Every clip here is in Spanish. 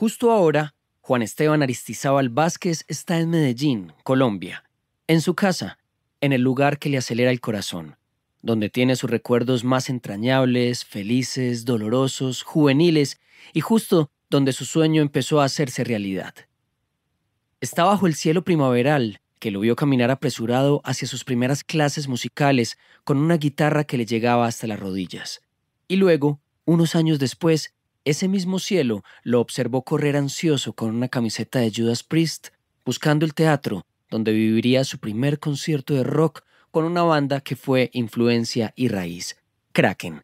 Justo ahora, Juan Esteban Aristizábal Vázquez está en Medellín, Colombia, en su casa, en el lugar que le acelera el corazón, donde tiene sus recuerdos más entrañables, felices, dolorosos, juveniles y justo donde su sueño empezó a hacerse realidad. Está bajo el cielo primaveral, que lo vio caminar apresurado hacia sus primeras clases musicales con una guitarra que le llegaba hasta las rodillas. Y luego, unos años después, ese mismo cielo lo observó correr ansioso con una camiseta de Judas Priest, buscando el teatro donde viviría su primer concierto de rock con una banda que fue influencia y raíz, Kraken.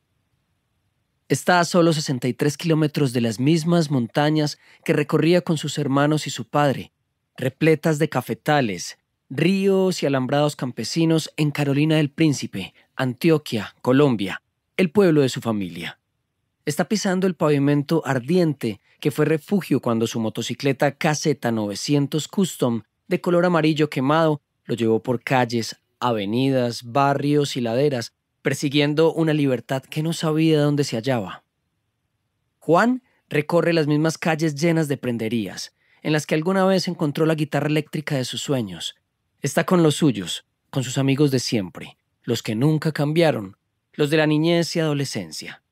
Está a solo 63 kilómetros de las mismas montañas que recorría con sus hermanos y su padre, repletas de cafetales, ríos y alambrados campesinos en Carolina del Príncipe, Antioquia, Colombia, el pueblo de su familia está pisando el pavimento ardiente que fue refugio cuando su motocicleta Caseta 900 Custom de color amarillo quemado lo llevó por calles, avenidas, barrios y laderas, persiguiendo una libertad que no sabía dónde se hallaba. Juan recorre las mismas calles llenas de prenderías, en las que alguna vez encontró la guitarra eléctrica de sus sueños. Está con los suyos, con sus amigos de siempre, los que nunca cambiaron, los de la niñez y adolescencia.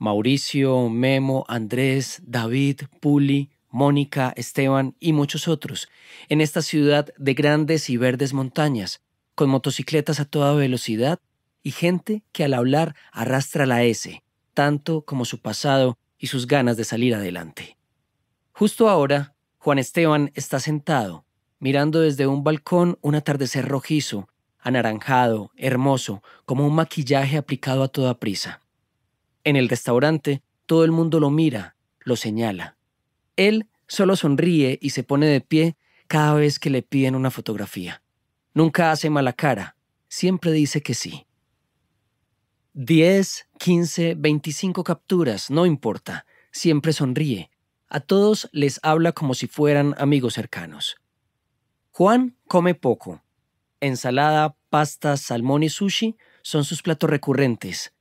Mauricio, Memo, Andrés, David, Puli, Mónica, Esteban y muchos otros, en esta ciudad de grandes y verdes montañas, con motocicletas a toda velocidad y gente que al hablar arrastra la S, tanto como su pasado y sus ganas de salir adelante. Justo ahora, Juan Esteban está sentado, mirando desde un balcón un atardecer rojizo, anaranjado, hermoso, como un maquillaje aplicado a toda prisa. En el restaurante, todo el mundo lo mira, lo señala. Él solo sonríe y se pone de pie cada vez que le piden una fotografía. Nunca hace mala cara, siempre dice que sí. 10, 15, 25 capturas, no importa, siempre sonríe. A todos les habla como si fueran amigos cercanos. Juan come poco. Ensalada, pasta, salmón y sushi son sus platos recurrentes.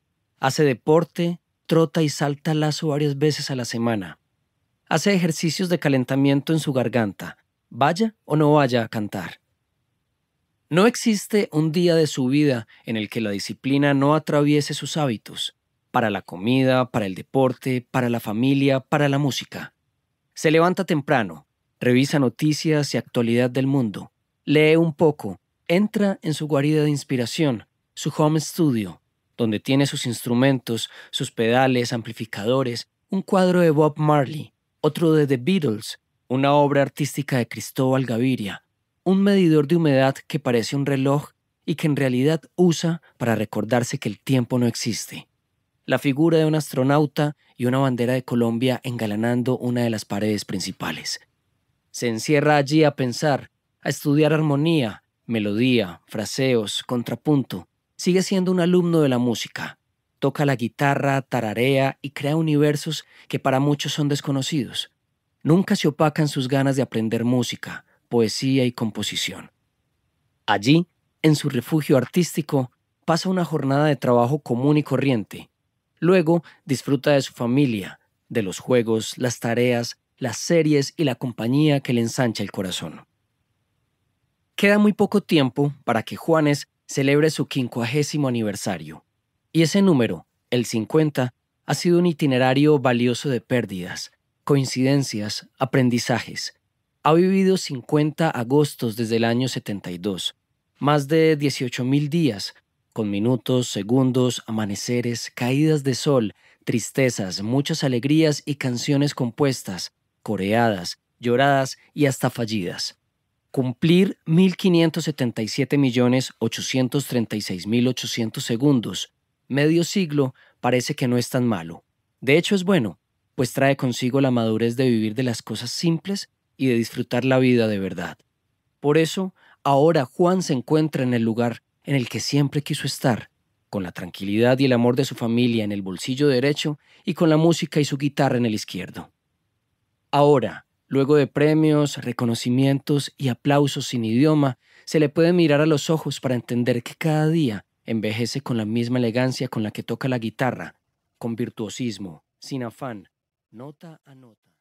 Hace deporte, trota y salta lazo varias veces a la semana. Hace ejercicios de calentamiento en su garganta, vaya o no vaya a cantar. No existe un día de su vida en el que la disciplina no atraviese sus hábitos, para la comida, para el deporte, para la familia, para la música. Se levanta temprano, revisa noticias y actualidad del mundo, lee un poco, entra en su guarida de inspiración, su home studio, donde tiene sus instrumentos, sus pedales, amplificadores, un cuadro de Bob Marley, otro de The Beatles, una obra artística de Cristóbal Gaviria, un medidor de humedad que parece un reloj y que en realidad usa para recordarse que el tiempo no existe, la figura de un astronauta y una bandera de Colombia engalanando una de las paredes principales. Se encierra allí a pensar, a estudiar armonía, melodía, fraseos, contrapunto, sigue siendo un alumno de la música. Toca la guitarra, tararea y crea universos que para muchos son desconocidos. Nunca se opacan sus ganas de aprender música, poesía y composición. Allí, en su refugio artístico, pasa una jornada de trabajo común y corriente. Luego, disfruta de su familia, de los juegos, las tareas, las series y la compañía que le ensancha el corazón. Queda muy poco tiempo para que Juanes celebre su quincuagésimo aniversario. Y ese número, el 50, ha sido un itinerario valioso de pérdidas, coincidencias, aprendizajes. Ha vivido 50 agostos desde el año 72, más de 18.000 días, con minutos, segundos, amaneceres, caídas de sol, tristezas, muchas alegrías y canciones compuestas, coreadas, lloradas y hasta fallidas cumplir 1.577.836.800 segundos, medio siglo, parece que no es tan malo. De hecho es bueno, pues trae consigo la madurez de vivir de las cosas simples y de disfrutar la vida de verdad. Por eso, ahora Juan se encuentra en el lugar en el que siempre quiso estar, con la tranquilidad y el amor de su familia en el bolsillo derecho y con la música y su guitarra en el izquierdo. Ahora, Luego de premios, reconocimientos y aplausos sin idioma, se le puede mirar a los ojos para entender que cada día envejece con la misma elegancia con la que toca la guitarra, con virtuosismo, sin afán, nota a nota.